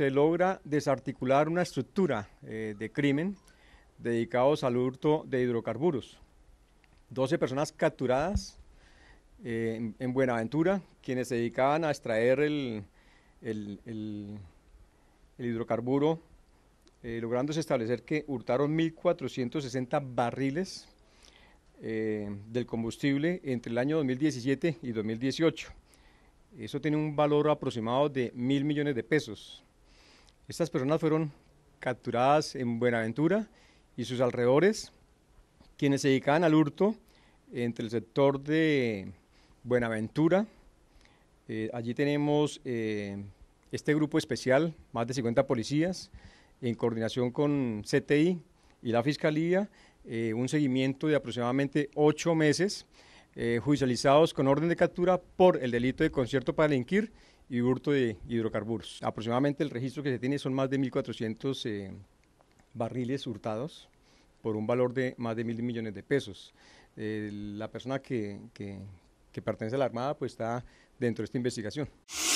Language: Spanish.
se logra desarticular una estructura eh, de crimen dedicados al hurto de hidrocarburos. 12 personas capturadas eh, en, Buenaventura, quienes se dedicaban a extraer el, hidrocarburo, eh, logrando establecer que hurtaron 1.460 barriles del combustible entre el año 2017 y 2018. Eso tiene un valor aproximado de mil millones de pesos. Estas personas fueron capturadas en Buenaventura y sus alrededores, quienes se dedicaban al hurto entre el sector de Buenaventura. Eh, allí tenemos eh, este grupo especial, más de 50 policías, en coordinación con CTI y la Fiscalía, eh, un seguimiento de aproximadamente ocho meses, judicializados con orden de captura por el delito de concierto para delinquir y hurto de hidrocarburos. Aproximadamente el registro que se tiene son más de 1.400 eh, barriles hurtados por un valor de más de mil millones de pesos. la persona que, que, que pertenece a la Armada pues está dentro de esta investigación.